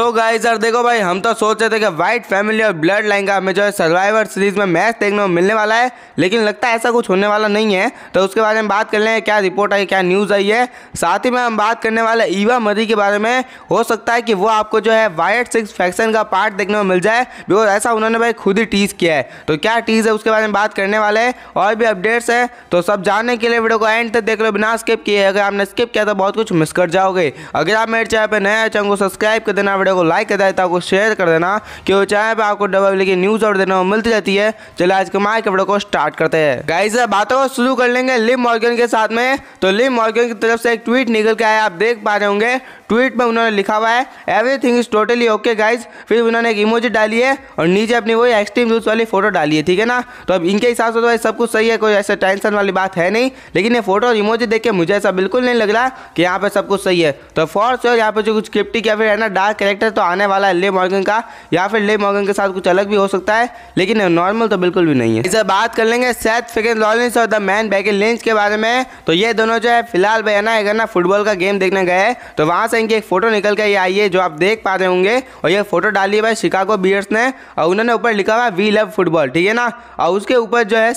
तो गाइस यार देखो भाई हम तो सोच रहे थे कि वाइट फैमिली और ब्लड लाइन का हमें जो है सर्वाइवर सीरीज में मैच देखने को मिलने वाला है लेकिन लगता है ऐसा कुछ होने वाला नहीं है तो उसके बारे में बात कर लें क्या रिपोर्ट आई क्या न्यूज़ आई है साथ ही में हम बात करने वाले ईवा मरी के बारे में हो सकता है कि वो आपको जो है वाइट सिक्स फैक्शन का पार्ट देखने को मिल जाए बिकॉज ऐसा उन्होंने भाई खुद ही टीज किया है तो क्या टीज है उसके बारे में बात करने वाले और भी अपडेट्स है तो सब जानने के लिए वीडियो को एंड तक देख लो बिना स्किप किए अगर आपने स्किप किया तो बहुत कुछ मिस कर जाओगे अगर आप मेरे चैनल पर नया चैनल को सब्सक्राइब कर देना वीडियो को लाइक कर देता आपको शेयर कर देना क्यों चाहे पर आपको डबल की न्यूज़ और देने को मिलती जाती है चलिए आज के माइक वीडियो को स्टार्ट करते हैं गाइज बातों को शुरू कर लेंगे लिम मॉर्गन के साथ में तो लिम मॉर्गन की तरफ से एक ट्वीट निकल के आया आप देख पा रहे होंगे ट्वीट में उन्होंने लिखा हुआ है everything is totally okay guys फिर उन्होंने एक इमोजी डाली है और नीचे अपनी वही एक्सट्रीम रूल्स वाली फोटो डाली है ठीक है ना तो अब इनके हिसाब से तो भाई सब कुछ सही है कोई ऐसे टेंशन वाली बात है नहीं लेकिन ये फोटो और इमोजी देख के मुझे ऐसा बिल्कुल नहीं लग रहा कि यहाँ पे सब कुछ सही है तो फॉर्स यहाँ पे जो कुछ क्रिप्टिक या फिर है ना डार्क कैरेक्टर तो आने वाला है ले मॉर्गन का या फिर ले मॉर्गन के साथ कुछ अलग भी हो सकता है लेकिन नॉर्मल तो बिल्कुल भी नहीं है इसे बात कर लेंगे सेथ फिकन लॉरेंस और द मैन बैके लेंस के बारे में तो ये दोनों जो है फिलहाल भाई ना अगर ना फुटबॉल का गेम देखने गए तो वहाँ से इनकी एक फोटो निकल के ये आई है जो आप देख पा रहे होंगे और ये फोटो डाली है भाई शिकागो बियर्स ने और उन्होंने ऊपर लिखा हुआ वी लव फुटबॉल ठीक है ना और उसके ऊपर जो है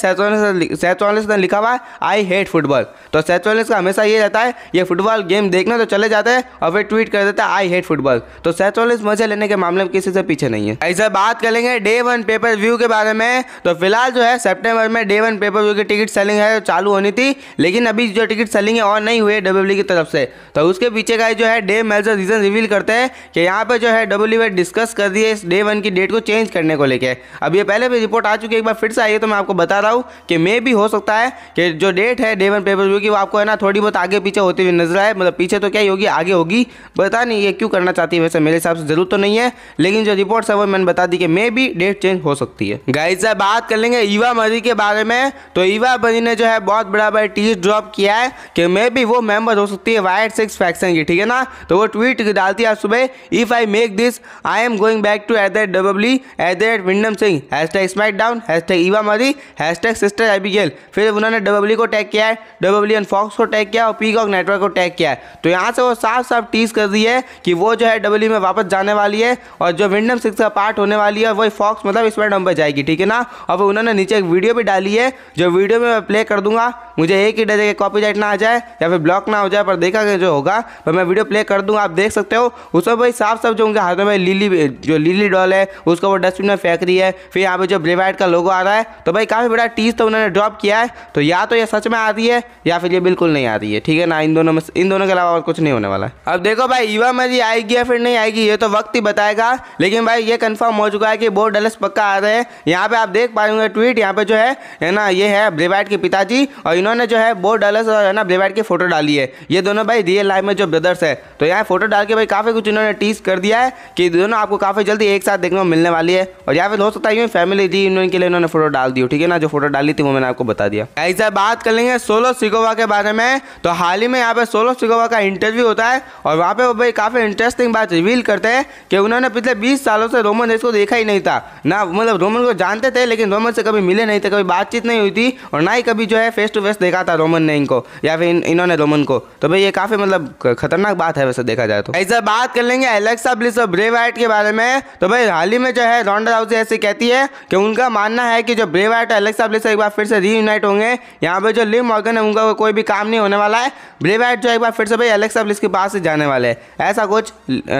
सैचवालिस ने लिखा हुआ आई हेट फुटबॉल तो सैचवालिस का हमेशा ये रहता है ये फुटबॉल गेम देखने तो चले जाते हैं और फिर ट्वीट कर देते हैं आई हेट फुटबॉल तो मैथोलिस मजे लेने के मामले में किसी से पीछे नहीं है ऐसे बात करेंगे डे वन पेपर व्यू के बारे में तो फिलहाल जो है सेप्टेम्बर में डे वन पेपर व्यू की टिकट सेलिंग है चालू होनी थी लेकिन अभी जो टिकट सेलिंग है और नहीं हुई डब्ल्यू e की तरफ से तो उसके पीछे का जो है डे मेजर रीजन रिवील करते हैं कि यहाँ पर जो है डब्ल्यू डिस्कस e कर दिए इस डे वन की डेट को चेंज करने को लेकर अब ये पहले भी रिपोर्ट आ चुकी है एक बार फिर से आई है तो मैं आपको बता रहा हूँ कि मे भी हो सकता है कि जो डेट है डे वन पेपर व्यू की वो आपको है ना थोड़ी बहुत आगे पीछे होती हुई नजर आए मतलब पीछे तो क्या होगी आगे होगी बता नहीं ये क्यों करना चाहती है वैसे मेरे हिसाब से जरूरत तो नहीं है लेकिन जो रिपोर्ट है वो मैंने बता दी कि मे भी डेट चेंज हो सकती है गाइस अब बात कर लेंगे ईवा मरी के बारे में तो ईवा मरी ने जो है बहुत बड़ा बड़ा टीज ड्रॉप किया है कि मे भी वो मेंबर हो सकती है वाइट सिक्स फैक्शन की ठीक है ना तो वो ट्वीट डालती है सुबह if I make this I am going back to at the W at the rate Windham Singh hashtag SmackDown hashtag Eva Marie hash tag sister Abigail फिर उन्होंने डब्ल्यू को टैग किया है W and Fox को tag किया और peacock network को tag किया है तो यहाँ से वो साफ साफ टीज कर दी है कि वो जो है डब्ल्यू में वापस जाने वाली है और जो विंडम सिक्स का पार्ट होने वाली है वही फॉक्स मतलब इस बार नंबर जाएगी ठीक है ना और उन्होंने नीचे एक वीडियो भी डाली है जो वीडियो में मैं प्ले कर दूंगा मुझे एक ही डर कॉपी राइट ना आ जाए या फिर ब्लॉक ना हो जाए पर देखा जो होगा पर मैं वीडियो प्ले कर दूंगा आप देख सकते हो उसमें भाई साफ साफ जो उनके हाथों में लीली जो लीली डॉल है उसको वो डस्टबिन में फेंक रही है फिर यहाँ पे जो ब्लेवाइट का लोगो आ रहा है तो भाई काफ़ी बड़ा टीज तो उन्होंने ड्रॉप किया है तो या तो ये सच में आ रही है या फिर ये बिल्कुल नहीं आ रही है ठीक है ना इन दोनों में इन दोनों के अलावा और कुछ नहीं होने वाला है अब देखो भाई युवा मरी आएगी या फिर नहीं आएगी जाएगी ये तो वक्त ही बताएगा लेकिन भाई ये कंफर्म हो चुका है कि बोर्ड डलस पक्का आ रहे हैं यहाँ पे आप देख पाएंगे ट्वीट यहाँ पे जो है है ना ये है ब्रेवैट के पिताजी और इन्होंने जो है बोर्ड डलस और है ना ब्रेवैट की फोटो डाली है ये दोनों भाई रियल लाइफ में जो ब्रदर्स है तो यहाँ फोटो डाल के भाई काफ़ी कुछ इन्होंने टीस कर दिया है कि दोनों आपको काफ़ी जल्दी एक साथ देखने को मिलने वाली है और यहाँ पे हो सकता है फैमिली री इन्होंने के लिए इन्होंने फोटो डाल दी ठीक है ना जो फोटो डाली थी वो मैंने आपको बता दिया ऐसा बात कर लेंगे सोलो सिकोवा के बारे में तो हाल ही में यहाँ पे सोलो सिकोवा का इंटरव्यू होता है और वहाँ पे वो भाई काफ़ी इंटरेस्टिंग बात रिवील करते हैं कि उन्होंने पिछले 20 सालों से रोमन देश को देखा ही नहीं था ना मतलब रोमन को जानते थे लेकिन रोमन से कभी मिले नहीं थे कभी बातचीत नहीं हुई थी और ना ही कभी जो है फेस टू फेस देखा था रोमन ने इनको या फिर इन, इन्होंने रोमन को तो भाई ये काफ़ी मतलब खतरनाक बात है वैसे देखा जाए तो ऐसे बात कर लेंगे एलेक्सा ब्लिस और ब्रेव हाइट के बारे में तो भाई हाल ही में जो है रॉन्डा राउजी ऐसे कहती है कि उनका मानना है कि जो ब्रेव हाइट और एलेक्सा ब्लिस एक बार फिर से री होंगे यहाँ पे जो लिम मॉर्गन है उनका कोई भी काम नहीं होने वाला है ब्रेव हाइट जो एक बार फिर से भाई एलेक्सा ब्लिस के पास से जाने वाले ऐसा कुछ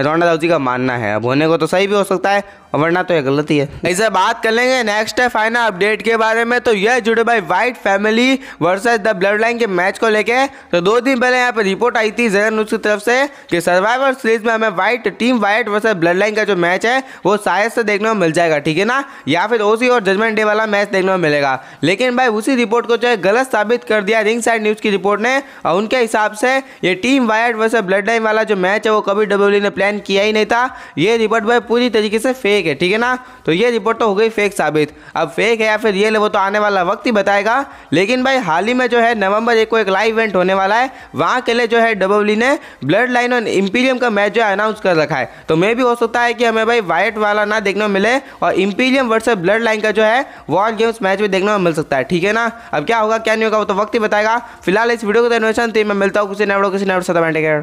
रॉन्डा जी का मानना है अब होने को तो सही भी हो सकता है वरना तो ये गलती है इसे बात कर लेंगे नेक्स्ट है फाइनल अपडेट के बारे में तो यह जुड़े भाई Wyatt family versus the bloodline के मैच को लेके तो दो दिन पहले यहाँ पर रिपोर्ट आई थी जैन न्यूज की तरफ से कि सर्वाइवर सीरीज में हमें Wyatt team Wyatt versus bloodline का जो मैच है वो शायद से देखने को मिल जाएगा ठीक है ना या फिर ओसी और जजमेंट डे वाला मैच देखने को मिलेगा लेकिन भाई उसी रिपोर्ट को जो है गलत साबित कर दिया रिंग साइड न्यूज की रिपोर्ट ने और उनके हिसाब से ये team Wyatt versus bloodline वाला जो मैच है वो कभी डब्ल्यू e ने प्लान किया ही नहीं था ये रिपोर्ट भाई पूरी तरीके से फेक फेक है ठीक है ना तो ये रिपोर्ट तो हो गई फेक साबित अब फेक है या फिर रियल है वो तो आने वाला वक्त ही बताएगा लेकिन भाई हाल ही में जो है नवंबर एक को एक लाइव इवेंट होने वाला है वहाँ के लिए जो है डब्ल्यू ने ब्लड लाइन और इम्पीरियम का मैच जो है अनाउंस कर रखा है तो मे भी हो सकता है कि हमें भाई वाइट वाला ना देखने को मिले और इम्पीरियम वर्सेज ब्लड लाइन का जो है वॉर गेम्स मैच भी देखने को मिल सकता है ठीक है ना अब क्या होगा क्या नहीं होगा वो तो वक्त ही बताएगा फिलहाल इस वीडियो को मिलता हूँ किसी नेवड़ो किसी नेवड़ो सदा